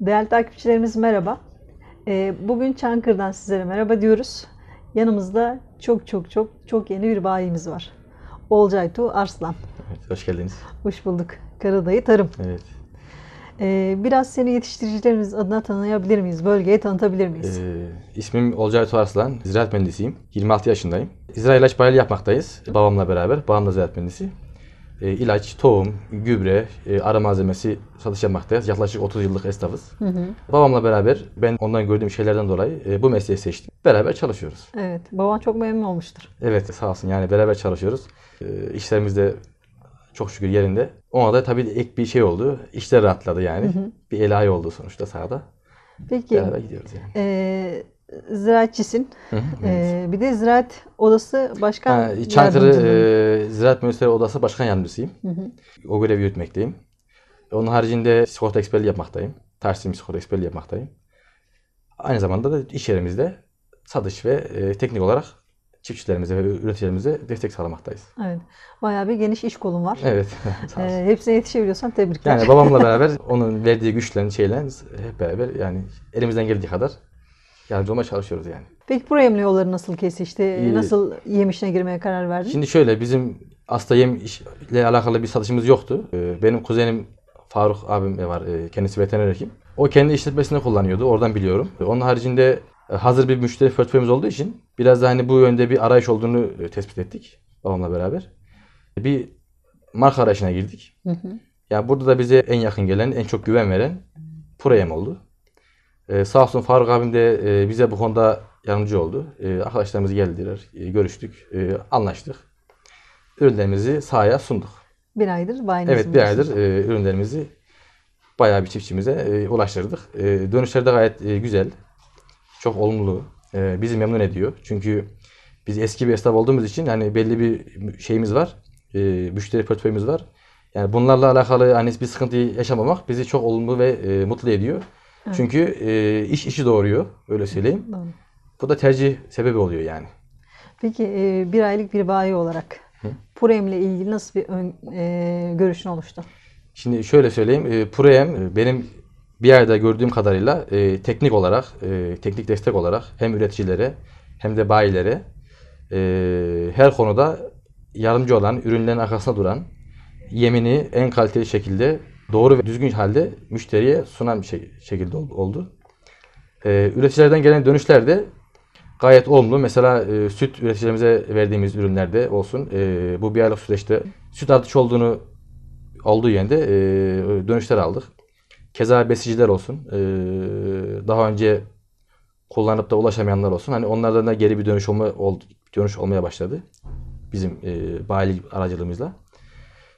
Değerli takipçilerimiz merhaba. Ee, bugün Çankır'dan sizlere merhaba diyoruz. Yanımızda çok çok çok çok yeni bir bayimiz var. Olcaytu Arslan. Evet, hoş geldiniz. Hoş bulduk. Karadayı Tarım. Evet. Ee, biraz seni yetiştiricilerimiz adına tanıyabilir miyiz? Bölgeyi tanıtabilir miyiz? Ee, ismim Olcaytu Arslan. Ziraat mühendisiyim. 26 yaşındayım. İzrail ilaç paneli yapmaktayız. Babamla beraber. Babam da ziraat mühendisi e, ilaç, tohum, gübre, e, ara malzemesi satış yapmaktayız. Yaklaşık 30 yıllık esnafız. Hı hı. Babamla beraber ben ondan gördüğüm şeylerden dolayı e, bu mesleği seçtim. Beraber çalışıyoruz. Evet. Baban çok memnun olmuştur. Evet sağ olsun yani beraber çalışıyoruz. E, işlerimiz de çok şükür yerinde. Ona da tabii ek bir şey oldu. İşler rahatladı yani. Hı hı. Bir el ay oldu sonuçta sahada. Peki. Beraber gidiyoruz yani. E, ziraatçisin. Ee, evet. bir de ziraat odası başkan ha, Çankırı e, Ziraat Mühendisleri Odası Başkan Yardımcısıyım. Hı hı. O görevi yürütmekteyim. Onun haricinde sigorta eksperliği yapmaktayım. Taksim sigorta eksperliği yapmaktayım. Aynı zamanda da iş yerimizde satış ve e, teknik olarak çiftçilerimize ve üreticilerimize destek sağlamaktayız. Evet. Bayağı bir geniş iş kolun var. Evet. Sağ ee, olsun. E, hepsine yetişebiliyorsan tebrikler. Yani babamla beraber onun verdiği güçlerin şeylerin hep beraber yani elimizden geldiği kadar yardımcı olmaya çalışıyoruz yani. Peki buraya yem yolları nasıl kesişti? Ee, nasıl yem işine girmeye karar verdin? Şimdi şöyle bizim aslında yem işle alakalı bir satışımız yoktu. Ee, benim kuzenim Faruk abim var. Ee, kendisi veteriner hekim. O kendi işletmesini kullanıyordu. Oradan biliyorum. Onun haricinde e, hazır bir müşteri portföyümüz olduğu için biraz da hani bu yönde bir arayış olduğunu e, tespit ettik babamla beraber. E, bir marka arayışına girdik. Hı hı. Yani burada da bize en yakın gelen, en çok güven veren Purayem oldu. Ee, sağ olsun Faruk abim de e, bize bu konuda yardımcı oldu. E, ee, arkadaşlarımız geldiler, e, görüştük, e, anlaştık. Ürünlerimizi sahaya sunduk. Bir aydır bayiniz Evet bir aydır e, ürünlerimizi bayağı bir çiftçimize e, ulaştırdık. E, dönüşleri de gayet e, güzel. Çok olumlu. E, bizi memnun ediyor. Çünkü biz eski bir esnaf olduğumuz için hani belli bir şeyimiz var. E, müşteri portföyümüz var. Yani bunlarla alakalı hani bir sıkıntı yaşamamak bizi çok olumlu ve e, mutlu ediyor. Çünkü e, iş işi doğuruyor öyle söyleyeyim. Bu da tercih sebebi oluyor yani. Peki e, bir aylık bir bayi olarak Hı? Purem ile ilgili nasıl bir ön, e, görüşün oluştu? Şimdi şöyle söyleyeyim. E, Purem e, benim bir yerde gördüğüm kadarıyla e, teknik olarak, e, teknik destek olarak hem üreticilere hem de bayilere e, her konuda yardımcı olan, ürünlerin arkasında duran, yemini en kaliteli şekilde doğru ve düzgün halde müşteriye sunan bir şey, şekilde oldu. Ee, üreticilerden gelen dönüşler de gayet olumlu. Mesela e, süt üreticilerimize verdiğimiz ürünlerde olsun e, bu bir aylık süreçte süt artış olduğunu olduğu yönde e, dönüşler aldık. Keza besiciler olsun. E, daha önce kullanıp da ulaşamayanlar olsun. Hani onlardan da geri bir dönüş olma ol, dönüş olmaya başladı. Bizim e, bayilik aracılığımızla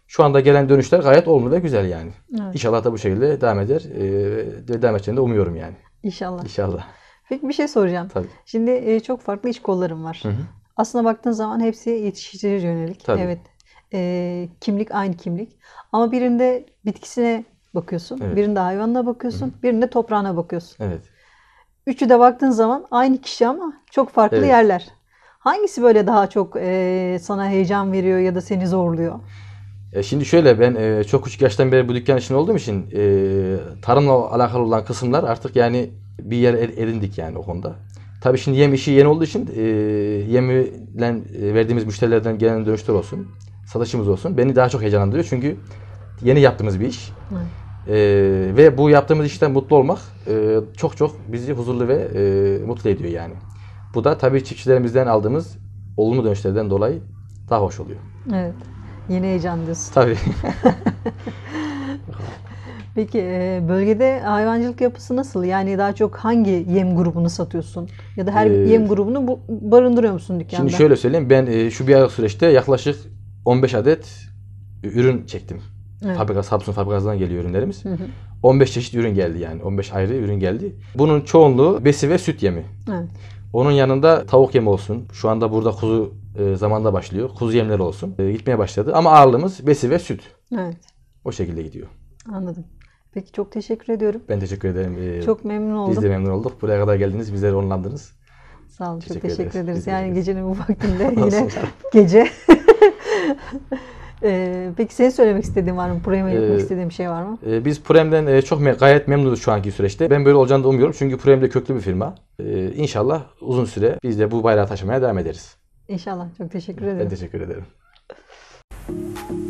şu anda gelen dönüşler gayet olumlu ve güzel yani. Evet. İnşallah da bu şekilde devam eder. Ee, devam edeceğini de umuyorum yani. İnşallah. İnşallah. Peki bir şey soracağım. Tabii. Şimdi e, çok farklı iş kollarım var. Hı hı. Aslına baktığın zaman hepsi yetiştirici yönelik. Tabii. Evet. E, kimlik aynı kimlik. Ama birinde bitkisine bakıyorsun, evet. birinde hayvanına bakıyorsun, hı hı. birinde toprağına bakıyorsun. Evet. Üçü de baktığın zaman aynı kişi ama çok farklı evet. yerler. Hangisi böyle daha çok e, sana heyecan veriyor ya da seni zorluyor? E, şimdi şöyle ben e, çok küçük yaştan beri bu dükkan için olduğum için e, tarımla alakalı olan kısımlar artık yani bir yer edindik yani o konuda. Tabii şimdi yem işi yeni olduğu için e, verdiğimiz müşterilerden gelen dönüşler olsun, satışımız olsun beni daha çok heyecanlandırıyor. Çünkü yeni yaptığımız bir iş. Evet. ve bu yaptığımız işten mutlu olmak çok çok bizi huzurlu ve mutlu ediyor yani. Bu da tabii çiftçilerimizden aldığımız olumlu dönüşlerden dolayı daha hoş oluyor. Evet. Yeni heyecanlısın. Tabii. Peki e, bölgede hayvancılık yapısı nasıl? Yani daha çok hangi yem grubunu satıyorsun? Ya da her ee, yem grubunu barındırıyor musun dükkanda? Şimdi şöyle söyleyeyim. Ben e, şu bir ay süreçte yaklaşık 15 adet ürün çektim. Evet. Fabrika, Samsun fabrikasından geliyor ürünlerimiz. Hı hı. 15 çeşit ürün geldi yani. 15 ayrı ürün geldi. Bunun çoğunluğu besi ve süt yemi. Evet. Onun yanında tavuk yemi olsun. Şu anda burada kuzu e, zamanda başlıyor. Kuzu yemleri olsun. E, gitmeye başladı. Ama ağırlığımız besi ve süt. Evet. O şekilde gidiyor. Anladım. Peki çok teşekkür ediyorum. Ben teşekkür ederim. Ee, çok memnun oldum. Biz de memnun olduk. Buraya kadar geldiniz. Bizleri onurlandınız. Sağ olun. Teşekkür çok teşekkür ederiz. ederiz. yani ederiz. gecenin bu vaktinde yine gece. ee, peki senin söylemek istediğin var mı? Prem'e ee, yapmak istediğin bir şey var mı? E, biz Prem'den e, çok me- gayet memnunuz şu anki süreçte. Ben böyle olacağını da umuyorum. Çünkü Prem de köklü bir firma. E, inşallah uzun süre biz de bu bayrağı taşımaya devam ederiz. İnşallah. Çok teşekkür ederim. Ben teşekkür ederim.